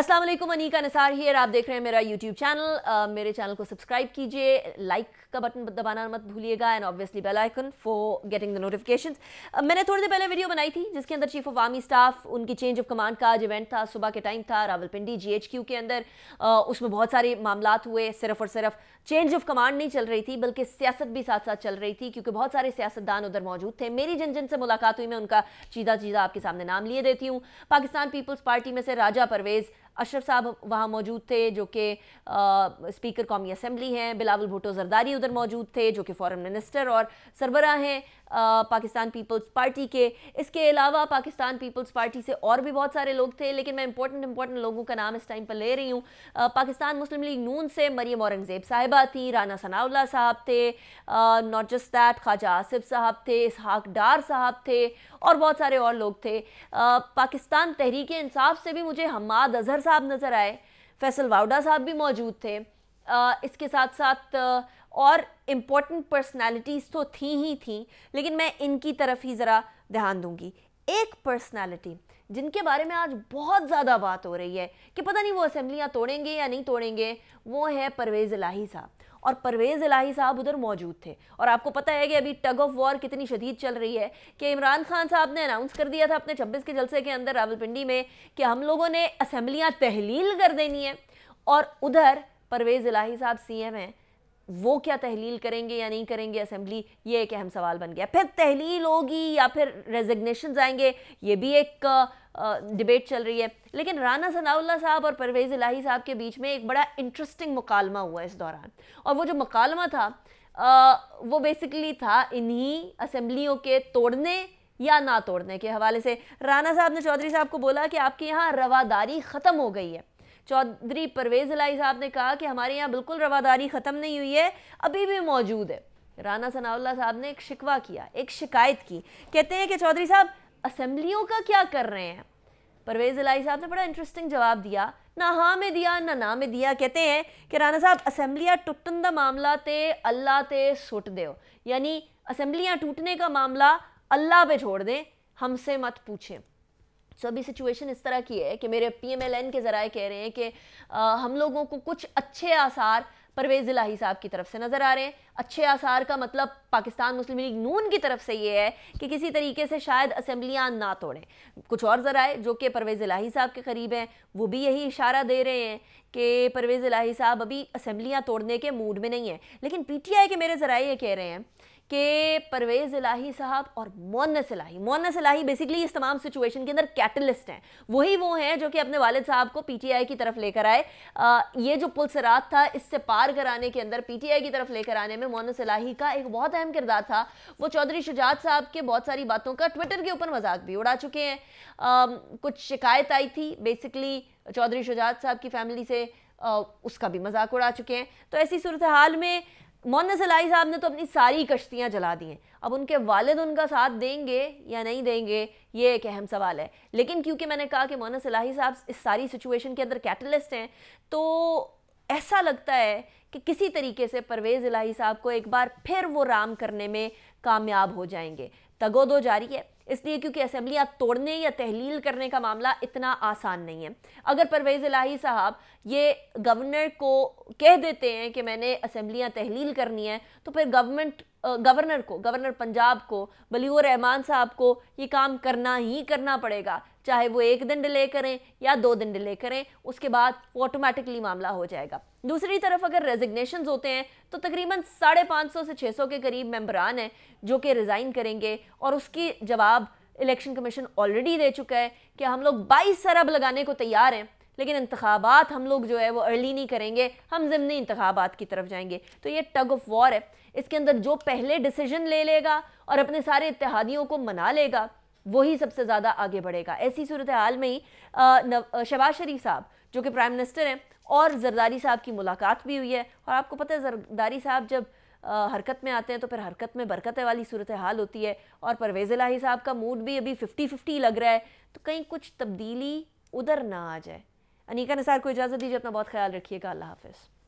अस्सलाम वालेकुम अनीका निसार हियर आप देख रहे हैं मेरा यूट्यूब चैनल uh, मेरे चैनल को सब्सक्राइब कीजिए लाइक का बटन दबाना मत भूलिएगा and obviously bell icon for getting the notification मैंने थोड़ी देर पहले वीडियो बनाई थी जिसके अंदर चीफ ऑफ आर्मी स्टाफ उनकी चेंज ऑफ कमांड का आज इवेंट था सुबह के टाइम था रावलपिंडी जीएचक्यू के अंदर uh, उसमें बहुत सारे मामला हुए सिर्फ और सिर्फ चेंज ऑफ कमांड नहीं चल रही थी बल्कि सियासत भी साथ साथ चल रही थी क्योंकि बहुत सारे सियासतदान उधर मौजूद थे मेरी जिन जिन से मुलाकात हुई मैं उनका चीधा चीधा आपके सामने नाम लिए देती हूँ पाकिस्तान पीपल्स पार्टी में से राजा परवेज़ अशरफ साहब वहाँ मौजूद थे जो कि स्पीकर कौमी असम्बली हैं बिलावल भुटो जरदारी उधर मौजूद थे जो कि फॉरेन मिनिस्टर और सरबरा हैं पाकिस्तान पीपल्स पार्टी के इसके अलावा पाकिस्तान पीपल्स पार्टी से और भी बहुत सारे लोग थे लेकिन मैं इंपॉर्टेंट इंपॉर्टेंट लोगों का नाम इस टाइम पर ले रही हूँ पाकिस्तान मुस्लिम लीग नून से मरियम औरंगज़ेब साहिबा थी राना सनाउल्ला साहब थे not just that Khawaja Asif साहब थे इसहाक डार साहब थे और बहुत सारे और लोग थे आ, पाकिस्तान तहरीक इंसाफ से भी मुझे हमाद अजहर साहब नज़र आए फैसल वाउडा साहब भी मौजूद थे आ, इसके साथ साथ और इम्पोर्टेंट पर्सनालिटीज़ तो थी ही थी लेकिन मैं इनकी तरफ ही ज़रा ध्यान दूंगी एक पर्सनालिटी जिनके बारे में आज बहुत ज़्यादा बात हो रही है कि पता नहीं वो असम्बलियाँ तोड़ेंगे या नहीं तोड़ेंगे वो है परवेज़ इलाही साहब और परवेज़ इलाही साहब उधर मौजूद थे और आपको पता है कि अभी टग ऑफ वॉर कितनी शदीद चल रही है कि इमरान खान साहब ने अनाउंस कर दिया था अपने छब्बीस के जलसे के अंदर रावलपिंडी में कि हम लोगों ने असम्बलियाँ तहलील कर देनी है और उधर परवेज़ इलाही साहब सी एम हैं वो क्या तहलील करेंगे या नहीं करेंगे असेंबली ये एक अहम सवाल बन गया फिर तहलील होगी या फिर रेजिग्नेशन आएंगे ये भी एक डिबेट चल रही है लेकिन राना सनाउल्ला साहब और परवेज़ इलाही साहब के बीच में एक बड़ा इंटरेस्टिंग मुकालमा हुआ इस दौरान और वो जो मुकालमा था आ, वो बेसिकली था इन्हीं असम्बलियों के तोड़ने या ना तोड़ने के हवाले से राना साहब ने चौधरी साहब को बोला कि आपके यहाँ रवादारी ख़त्म हो गई है चौधरी परवेज़ अलाई साहब ने कहा कि हमारे यहाँ बिल्कुल रवादारी ख़त्म नहीं हुई है अभी भी मौजूद है राना सनाउल्ला साहब ने एक शिकवा किया एक शिकायत की कहते हैं कि चौधरी साहब असम्बलियों का क्या कर रहे हैं परवेज़ अलाई साहब ने बड़ा इंटरेस्टिंग जवाब दिया ना हाँ में दिया ना ना में दिया कहते हैं कि राना साहब असम्बलियाँ टुटन का मामला ते अल्लाह ते सुट दो यानी असम्बलियाँ टूटने का मामला अल्लाह पे छोड़ दें हमसे मत पूछें सो अभी सिचुएशन इस तरह की है कि मेरे पी एम एल एन के ज़राए कह रहे हैं कि हम लोगों को कुछ अच्छे आसार परवेज़ इलाही साहब की तरफ से नज़र आ रहे हैं अच्छे आसार का मतलब पाकिस्तान मुस्लिम लीग नून की तरफ से ये है कि किसी तरीके से शायद असम्बलियाँ ना तोड़ें कुछ और ज़राए जो कि परवेज़ इलाही साहब के करीब हैं वो भी यही इशारा दे रहे हैं कि परवेज़ इलाही साहब अभी असम्बलियाँ तोड़ने के मूड में नहीं है लेकिन पी टी आई के मेरे ज़राए ये कह रहे हैं कि परवेज़ इलाही साहब और मोनस इलाही मोनस इलाही बेसिकली इस तमाम सिचुएशन के अंदर कैटलिस्ट हैं वही वो हैं जो कि अपने वालिद साहब को पीटीआई की तरफ लेकर आए ये जो पुलसरात था इससे पार कराने के अंदर पीटीआई की तरफ लेकर आने में मोनस इलाही का एक बहुत अहम किरदार था वो चौधरी शुजात साहब के बहुत सारी बातों का ट्विटर के ऊपर मजाक भी उड़ा चुके हैं कुछ शिकायत आई थी बेसिकली चौधरी शुजात साहब की फैमिली से उसका भी मजाक उड़ा चुके हैं तो ऐसी सूरत हाल में मोहन सलाई साहब ने तो अपनी सारी कश्तियाँ जला दी हैं अब उनके वालद उनका साथ देंगे या नहीं देंगे ये एक अहम सवाल है लेकिन क्योंकि मैंने कहा कि मोहन सलाही साहब इस सारी सिचुएशन के अंदर कैटलिस्ट हैं तो ऐसा लगता है कि किसी तरीके से परवेज़ इलाही साहब को एक बार फिर वो राम करने में कामयाब हो जाएंगे तगोदो जारी है इसलिए क्योंकि असम्बलियाँ तोड़ने या तहलील करने का मामला इतना आसान नहीं है अगर परवेज़ इलाही साहब ये गवर्नर को कह देते हैं कि मैंने असम्बलियाँ तहलील करनी है तो फिर गवर्नमेंट गवर्नर को गवर्नर पंजाब को बलियो रहमान साहब को ये काम करना ही करना पड़ेगा चाहे वो एक दिन डिले करें या दो दिन डिले करें उसके बाद ऑटोमेटिकली मामला हो जाएगा दूसरी तरफ अगर रेजिग्नेशन होते हैं तो तकरीबन साढ़े पाँच सौ से छः सौ के करीब मेम्बरान हैं जो कि रिज़ाइन करेंगे और उसकी जवाब इलेक्शन कमीशन ऑलरेडी दे चुका है कि हम लोग बाईस सरब लगाने को तैयार हैं लेकिन इंतबात हम लोग जो है वो अर्ली नहीं करेंगे हम ज़मनी इंतबात की तरफ जाएंगे तो ये टग ऑफ वॉर है इसके अंदर जो पहले डिसीजन ले लेगा और अपने सारे इतिहादियों को मना लेगा वही सबसे ज़्यादा आगे बढ़ेगा ऐसी सूरत हाल में ही शबाज शरीफ साहब जो कि प्राइम मिनिस्टर हैं और जरदारी साहब की मुलाकात भी हुई है और आपको पता है जरदारी साहब जब आ, हरकत में आते हैं तो फिर हरकत में बरकत वाली सूरत हाल होती है और परवेज़ लाही साहब का मूड भी अभी फिफ्टी फिफ्टी लग रहा है तो कहीं कुछ तब्दीली उधर ना आ जाए अनिका निसार को इजाज़त दीजिए अपना बहुत ख्याल रखिएगा अल्लाह हाफिज़